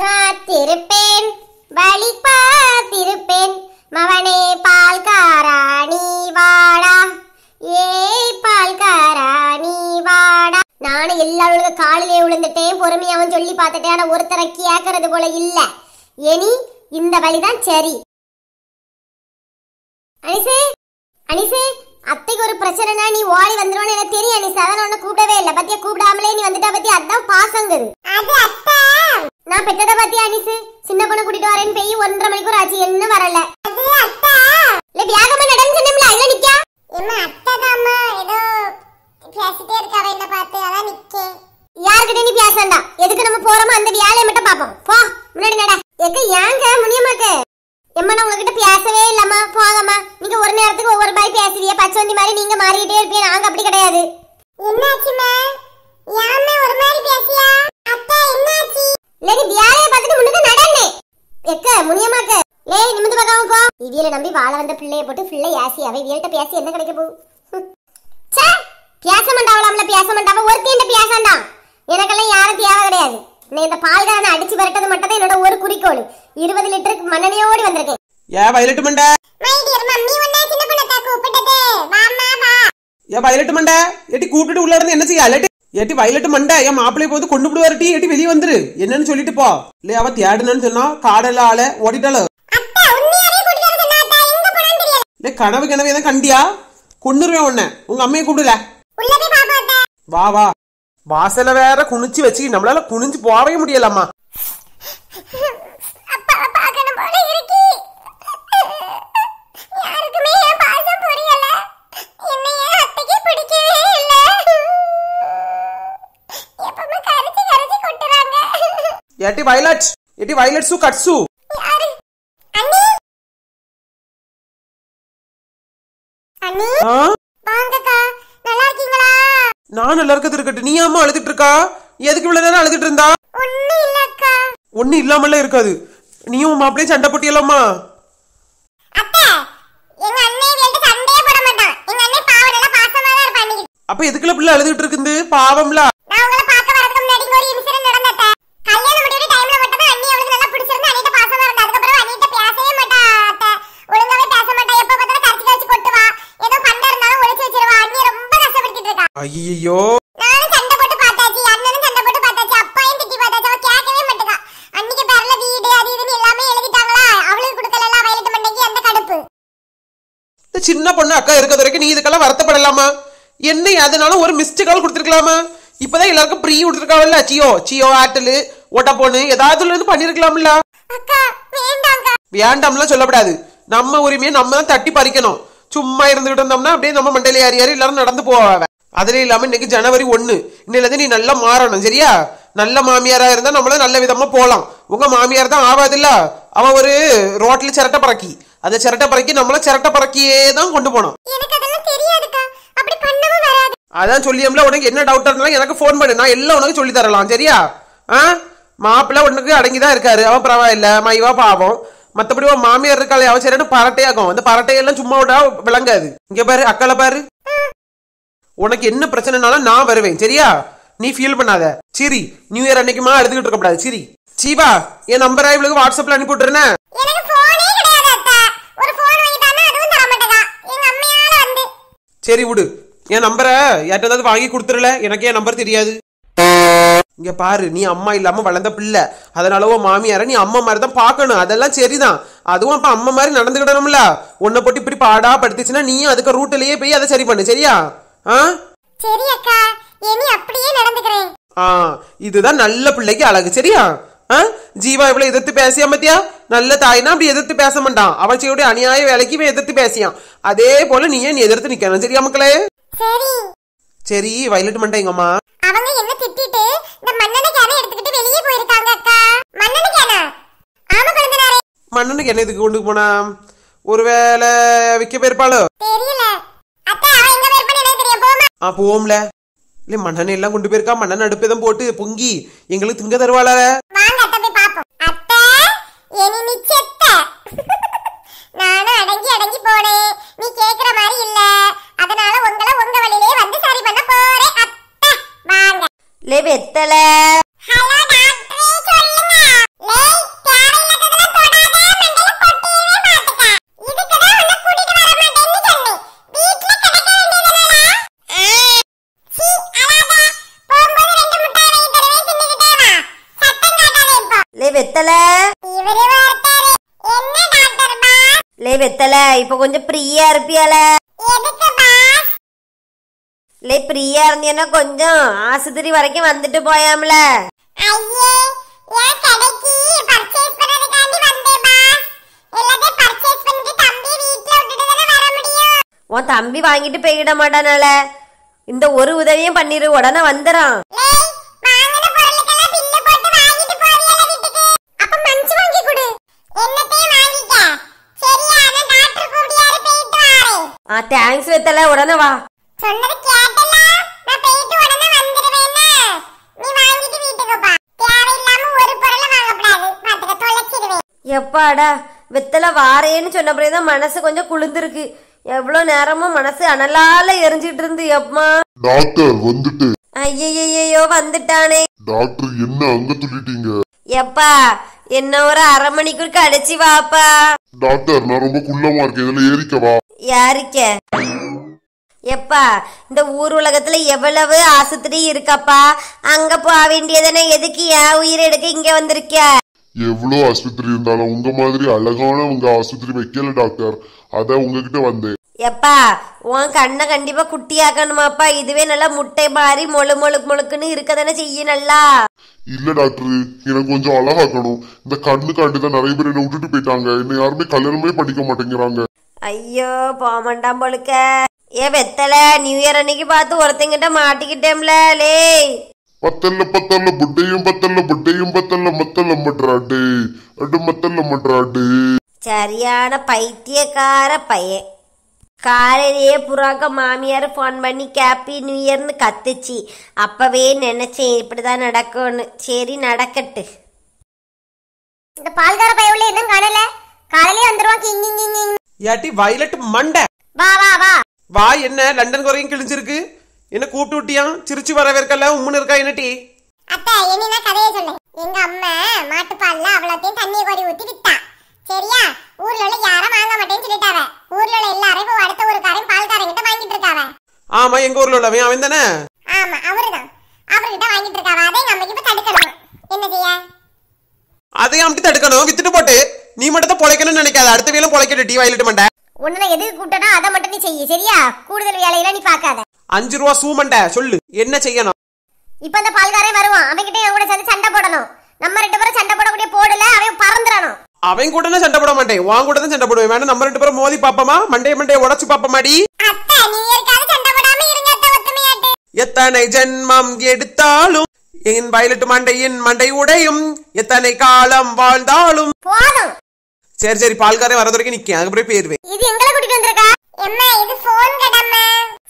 காத்திருப்பேன் வழி பார்த்திருப்பேன் மவனே பால்காரா நீ வாடா ஏய் பால்காரா நீ வாடா நானும் எல்லாரோட காலிலே விழுந்துட்டேன் பொறுமையாவும் சொல்லி பார்த்துட்டேன் ஒருத்தரை கேட்கறது போல இல்ல இனி இந்த வழிதான் சரி அனிசே அனிசே அத்தைக்கு ஒரு பிரச்சனைனா நீ ஓடி வந்துடும் எனக்கு தெரியும் அனிசா அதான் உன்னை கூப்பிடவே இல்லை பத்தியா கூப்பிடாமலே நீ வந்துட்ட பத்தி அதான் பாசங்குது நான் பெத்தத பத்தி அனிசு சின்ன பொண்ணு கூட்டிட்டு வரேன்னு போய் ஒன்றரை மணிக்கூர் ஆச்சு என்ன வரல இல்ல வியாகமா நடந்து சொன்னோம்ல அதுல நிக்கா ஏமா அத்தை தாமா ஏதோ பேசிட்டே இருக்காவ என்ன பார்த்து அதான் நிக்கே யார்கிட்ட நீ பேச எதுக்கு நம்ம போறோமோ அந்த வேலையை மட்டும் பாப்போம் இவியல நம்பி வாழ வந்த பிள்ளைய போட்டு பிள்ளை ஆசி அவ இவியல்கிட்ட பேசி என்ன கிடைக்க பியாச மண்டாவலாம்ல பியாச மண்டாவ மாட்டாம ஒருத்தியன் பியாசண்டா எனக்கெல்லாம் யாரும் தேவை கிடையாது நான் இந்த பால்காரனை அடிச்சு விரட்டது மட்டும் தான் என்னோட ஒரு குறிக்கோள் இருபது லிட்டருக்கு ஓடி வந்திருக்கேன் ஏ வயலட் மண்டை மை டியர் மம்மி உன்னை சின்ன பொண்ணு கூப்பிட்டதே வாம்மா வா ஏ வயலட் மண்டை எட்டி கூப்பிட்டு உள்ள இருந்து என்ன செய்ய அலட்டு ஏட்டி வயலட்டு மண்ட என் மாப்பிள்ளைய போது கொண்டு விடுவார்ட்டி ஏட்டி வெளியே வந்துரு என்னன்னு சொல்லிட்டு போ இல்லையா அவ தேடுனன்னு சொன்னா காடல ஆள ஓடிட்டாலும் இந்த கனவு கனவே எதை கண்டியா கொண்டுருவேன் உன்ன உங்க அம்மையை கூப்பிடல வா வா வாசல வேற குனிச்சு வச்சு நம்மளால குனிஞ்சு போகவே முடியலம்மா எட்டி வயலட் எட்டி வயலட் சு கட்சு அண்ணி நல்லா இருக்கீங்களா நான் நல்லா இருக்கிறது இருக்கட்டும் நீ அம்மா அழுதுட்டு இருக்கா எதுக்கு இவ்வளவு நேரம் அழுதுட்டு இருந்தா ஒண்ணு ஒண்ணு இல்லாமல இருக்காது நீயும் உன் மாப்பிளையும் சண்டை போட்டியலாமா அப்ப எதுக்குள்ள பிள்ளை அழுதுகிட்டு இருக்குது பாவம்ல ஐயோ சின்ன பொண்ணு அக்கா இருக்கிற வரைக்கும் நீ இதுக்கெல்லாம் வருத்தப்படலாமா என்ன அதனால ஒரு மிஸ்டேக் கால் கொடுத்துருக்கலாமா இப்பதான் எல்லாருக்கும் ப்ரீ கொடுத்துருக்காங்கல்ல சியோ சியோ ஏர்டெல் ஒட்டப்போனு ஏதாவது இருந்து பண்ணிருக்கலாம்ல வேண்டாம்லாம் சொல்லப்படாது நம்ம உரிமையை நம்ம தான் தட்டி பறிக்கணும் சும்மா இருந்துகிட்டு இருந்தோம்னா அப்படியே நம்ம மண்டையில ஏறி ஏறி எல்லாரும் நடந்து போவாங்க அதுலேயும் இல்லாமல் இன்னைக்கு ஜனவரி ஒன்று இன்னிலேருந்து நீ நல்லா மாறணும் சரியா நல்ல மாமியாராக இருந்தால் நம்மளும் நல்ல விதமா போகலாம் உங்க மாமியார் தான் ஆகாதுல்ல அவன் ஒரு ரோட்டில் சிரட்டை பறக்கி அந்த சிரட்டை பறக்கி நம்மள சிரட்டை பறக்கியே தான் கொண்டு போனோம் அதான் சொல்லியம்ல உனக்கு என்ன டவுட் இருந்தாலும் எனக்கு ஃபோன் பண்ணு நான் எல்லாம் உனக்கு சொல்லி தரலாம் சரியா ஆ மாப்பிள்ள உனக்கு அடங்கி தான் இருக்காரு அவன் பரவாயில்ல மைவா பாவம் மற்றபடி மாமியார் இருக்காள் அவன் சரியான பரட்டையாகும் அந்த பரட்டையெல்லாம் சும்மா விட விளங்காது இங்கே பாரு அக்களை பாரு உனக்கு என்ன பிரச்சனைனாலும் நான் வருவேன் சரியா நீ ஃபீல் பண்ணாத சரி நியூ இயர் அன்னைக்குமா எடுத்துக்கிட்டு இருக்கக்கூடாது சரி சீவா என் நம்பரா இவளுக்கு வாட்ஸ்அப்ல அனுப்பி விட்டுறேன் சரி விடு என் நம்பரை யார்ட்ட ஏதாவது வாங்கி கொடுத்துடல எனக்கு என் நம்பர் தெரியாது இங்க பாரு நீ அம்மா இல்லாம வளர்ந்த பிள்ளை அதனாலவோ மாமியார நீ அம்மா மாதிரி தான் பார்க்கணும் அதெல்லாம் சரிதான் அதுவும் அப்ப அம்மா மாதிரி நடந்துக்கிடணும்ல உன்னை போட்டு இப்படி பாடா படுத்துச்சுன்னா நீயும் அதுக்கு ரூட்லயே போய் அதை சரி பண்ணு சரியா ஆ சரி அக்கா இனி அப்படியே நடந்துக்கிறேன் ஆ இதுதான் நல்ல பிள்ளைக்கு அழகு சரியா ஆ ஜீவா இவ்வளவு எதிர்த்து பேசியா பத்தியா நல்ல தாய்னா அப்படி எதிர்த்து பேச மாட்டான் அவள் செய்யுடைய அநியாய வேலைக்கு இவன் எதிர்த்து பேசியான் அதே போல நீ நீ எதிர்த்து நிக்கணும் சரியா மக்களே சரி சரி வயலட் மண்டைங்கம்மா அவங்க என்ன திட்டிட்டு இந்த மண்ணெண்ணெய் கேனை எடுத்துக்கிட்டு வெளியே போயிருக்காங்க அக்கா மண்ணெண்ணெய் கேனா ஆமா குழந்தைனாரே மண்ணெண்ணெய் கேனை இதுக்கு கொண்டு போனா ஒருவேளை விக்க போயிருப்பாளோ தெரியல ஆ போவோம்ல இல்ல மண்ணெண்ணெய் எல்லாம் கொண்டு போயிருக்கா மண்ணெண்ணெய் அடுப்பேதம் போட்டு பொங்கி எங்களுக்கு திங்க தருவாள நானும் அடங்கி அடங்கி போனேன் நீ கேக்குற மாதிரி இல்ல அதனால உங்களை உங்க வழியிலே வந்து சரி பண்ண போறேன் அத்தை வாங்க லே வெத்தலை வெத்தல இப்ப கொஞ்சம் ஃப்ரீயா இருப்பியால இல்லை ஃப்ரீயா கொஞ்சம் ஆஸ்பத்திரி வரைக்கும் வந்துட்டு போயாம்ல உன் தம்பி வாங்கிட்டு போயிட மாட்டானால இந்த ஒரு உதவியும் பண்ணிரு உடனே வந்துடும் தேங்க்ஸ் வெத்தல உடனே வா சொன்னது கேட்டல நான் போயிட்டு உடனே வந்துடுவேனே நீ வாங்கிட்டு வீட்டுக்கு பா தேவையில்லாம ஒரு பொருளை வாங்கக்கூடாது பாத்துக்க தொலைச்சிடுவேன் எப்பாடா வெத்தல வாரேன்னு சொன்னபடியே தான் மனசு கொஞ்சம் குளிர்ந்துருக்கு எவ்வளவு நேரமும் மனசு அனலால எரிஞ்சிட்டு இருந்து எம்மா டாக்டர் வந்துட்டு ஐயோ வந்துட்டானே டாக்டர் என்ன அங்க சொல்லிட்டீங்க எப்பா என்ன ஒரு அரை மணிக்குள் கடைச்சி வாப்பா டாக்டர் நான் ரொம்ப குள்ளமா இருக்கேன் இதுல ஏறிக்கவா யாருக்க எப்பா இந்த ஊர் உலகத்துல எவ்வளவு ஆசுத்திரி இருக்கப்பா அங்க போக வேண்டியதானே எதுக்கு ஏன் உயிரை எடுக்க இங்க வந்திருக்க எவ்வளவு ஆஸ்பத்திரி இருந்தாலும் உங்க மாதிரி அழகான உங்க ஆஸ்பத்திரி வைக்கல டாக்டர் அதான் உங்ககிட்ட வந்தேன் எப்பா உன் கண்ணை கண்டிப்பா குட்டியாக்கணுமாப்பா இதுவே நல்லா முட்டை மாறி மொழு மொழுக்கு மொழுக்குன்னு இருக்க தானே செய்ய நல்லா இல்ல டாக்டர் எனக்கு கொஞ்சம் அழகாக்கணும் இந்த கண்ணு காட்டுதான் நிறைய பேர் என்ன விட்டுட்டு போயிட்டாங்க என்ன யாருமே கல்யாணமே பண்ணிக்க மாட்டேங்கிறாங்க ஐயோ போமண்டாம் பொழுக்க ஏ வெத்தல நியூ இயர் அன்னைக்கு பார்த்து ஒருத்தங்கிட்ட மாட்டிக்கிட்டேம்ல லே பத்தல்ல பத்தல்ல புட்டையும் பத்தல்ல புட்டையும் பத்தல்ல மத்தல்ல மட்ராட்டு அடு மத்தல்ல மட்ராட்டு சரியான பைத்தியக்கார பையன் காலையிலேயே புறாக்க மாமியார் ஃபோன் பண்ணி கேப்பி நியூ இயர்னு கத்துச்சு அப்பவே நினைச்சேன் இப்படிதான் நடக்கும்னு சரி நடக்கட்டு இந்த பால்கார பயவுல இன்னும் காணல காலையிலே வந்துருவான் king king king king violet மண்ட வா வா வா வா என்ன லண்டன் குறையும் கிழிஞ்சிருக்கு என்ன கூப்பிட்டு விட்டியா சிரிச்சு வரவேற்கல உம்முன்னு இருக்கா என்னட்டி அத்தா என்ன கதையை சொல்லு எங்க அம்மா மாட்டுப்பால்ல அவ்வளோத்தையும் தண்ணியை கோரி ஊத்தி விட்டா சரியா ஊர்ல உள்ள யாரும் வாங்க மாட்டேன்னு சொல்லிட்டாவ ஊர்ல உள்ள எல்லாரும் இப்போ அடுத்த ஒரு காரையும் பால்காரங்கிட்ட வாங்கிட்டு இருக்காவ ஆமா எங்க ஊர்ல உள்ளவன் அவன் தானே ஆமா அவருதான் அவர்கிட்ட வாங்கிட்டு இருக்காவ அதை நம்ம இப்ப தடுக்கணும் என்ன செய்ய அதையும் அவனுக்கு தடுக்கணும் வித்துட்டு போட்டு நீ மட்டும் தான் பொழைக்கணும்னு நினைக்காத அடுத்த வேலும் பொழைக்கட்டு டி வாயிலிட்டு மாட்டேன் உன்னை எதுக்கு கூட்டனா அதை மட்டும் நீ செய்ய சரியா கூடுதல் வேலையில நீ பாக்காத அஞ்சு ரூபா சூமண்ட சொல்லு என்ன செய்யணும் இப்ப அந்த பால்காரே வருவான் கிட்ட என் கூட சேர்ந்து சண்டை போடணும் நம்ம ரெண்டு பேரும் சண்டை போடக்கூடிய போடல அவன் பறந்துடணும் அவன் கூட சண்டை போட மாட்டேன் வாங்க கூட தான் சண்டை போடுவேன் நம்ம ரெண்டு பேரும் மோதி பாப்பமா மண்டே மண்டே உடச்சு பாப்பமாடி எத்தனை ஜென்மம் எடுத்தாலும் என் வயலட்டு மண்டையின் மண்டை உடையும் எத்தனை காலம் வாழ்ந்தாலும் சரி சரி பால்காரே வரது வரைக்கும் நிக்க அதுக்கப்புறம் போயிருவேன் இது எங்களை கூட்டிட்டு வந்திருக்கா அம்மா இது போன் கடம்மா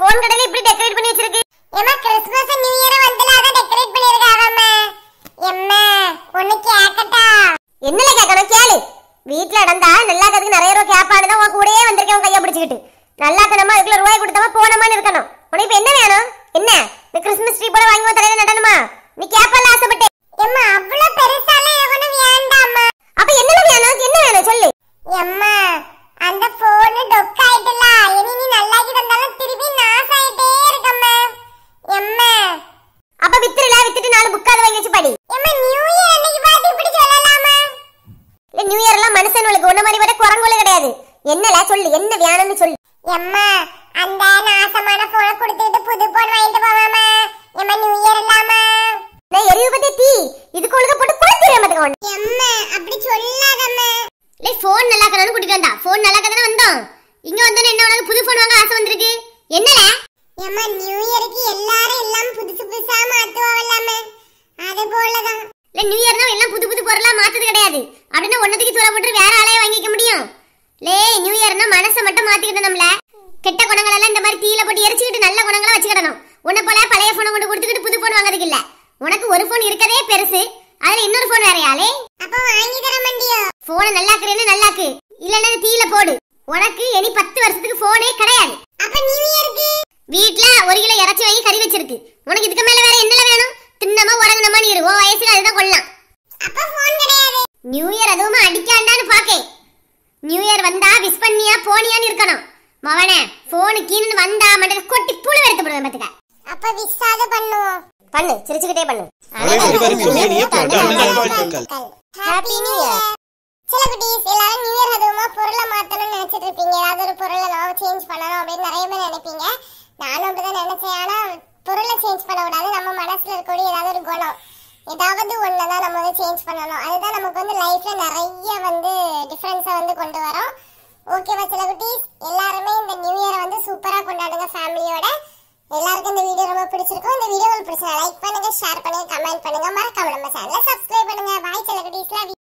போன் கடல இப்படி டெக்கரேட் பண்ணி வச்சிருக்கு அம்மா எம்மா அந்த நாசமான போனை கொடுத்துட்டு புது போன் வாங்கிட்டு போவாமா எம்மா நியூ இயர் இல்லாமா நான் எரிவு பத்தி தீ இதுக்கு ஒழுங்கா போட்டு கொடுத்துறேன் பாத்துக்கோ எம்மா அப்படி சொல்லாதம்மா லே போன் நல்லா கரணும் கூட்டிட்டு வந்தா போன் நல்லா கதன வந்தோம் இங்க வந்தோம் என்ன உனக்கு புது போன் வாங்க ஆசை வந்திருக்கு என்னல எம்மா நியூ இயருக்கு எல்லாரும் எல்லாம் புதுசு புதுசா மாத்துவாங்களாமே அது போலதான் இல்ல நியூ இயர்னா எல்லாம் புது புது பொருளா மாத்தது கிடையாது அப்படின்னா ஒன்னதுக்கு தூர போட்டு வேற ஆளைய வாங்கிக்க முடியும் லே நியூ இயர்னா மனசை மட்டும் மாத்திக்கிட்டு நம்மள கெட்ட குணங்கள் எல்லாம் இந்த மாதிரி தீயில போட்டு எரிச்சுக்கிட்டு நல்ல குணங்களை வச்சுக்கிடணும் உன்ன போல பழைய போனை கொண்டு கொடுத்துக்கிட்டு புது போன் வாங்குறதுக்கு இல்ல உனக்கு ஒரு போன் இருக்கதே பெருசு அதுல இன்னொரு போன் வேறையாலே அப்போ வாங்கி தர மாட்டியோ போனை நல்லாக்குறேன்னு நல்லாக்கு இல்லன்னா தீயில போடு உனக்கு இனி பத்து வருஷத்துக்கு போனே கிடையாது அப்ப நியூ இயருக்கு வீட்ல ஒரு கிலோ இறச்சி வாங்கி கறி வச்சிருக்கு உனக்கு இதுக்கு மேல வேற என்னல வேணும் தின்னமா உறங்கணுமா நீ ஓ வயசுல அதுதான் கொள்ளலாம் நியூ இயர் அதுவும் அடிக்காண்டான்னு பாக்கேன் நியூ இயர் வந்தா விஷ் பண்ணியா போனியான்னு இருக்கணும் மவனே போன் கீழ வந்தா மட்டும் கொட்டி புழு எடுத்து போடுவேன் பாத்துக்க அப்ப விசாத பண்ணுவோம் பண்ணு சிரிச்சுக்கிட்டே பண்ணு நியூ இயர் சில குட்டீஸ் எல்லாரும் நியூ இயர் அதுவுமா பொருளை மாத்தணும்னு நினைச்சிட்டு இருப்பீங்க ஏதாவது ஒரு பொருளை நான் சேஞ்ச் பண்ணணும் அப்படின்னு நிறைய பேர் நினைப்பீங்க நானும் அப்படிதான் நினைச்சேன் ஆனா பொருளை சேஞ்ச் பண்ண கூடாது நம்ம மனசுல இருக்கக்கூடிய ஏதாவது ஒரு குணம் ஏதாவது ஒண்ணுதான் நம்ம வந்து சேஞ்ச் பண்ணணும் அதுதான் நமக்கு வந்து லைஃப்ல நிறைய வந்து டிஃப்ரென்ஸை வந்து கொண்டு வரோம் ஓகேவா சில குட்டீஸ் எல்லாருமே இந்த நியூ இயரை வந்து சூப்பராக கொண்டாடுங்க ஃபேமிலியோட எல்லாருக்கும் இந்த வீடியோ ரொம்ப பிடிச்சிருக்கும் இந்த வீடியோ உங்களுக்கு பிடிச்சா லைக் பண்ணுங்க ஷேர் பண்ணுங்க கமெண்ட் பண்ணுங்க மறக்காம நம்ம சேனலை சப்ஸ்கிரைப் பண்ணுங்க பாய் சில குட்டீஸ்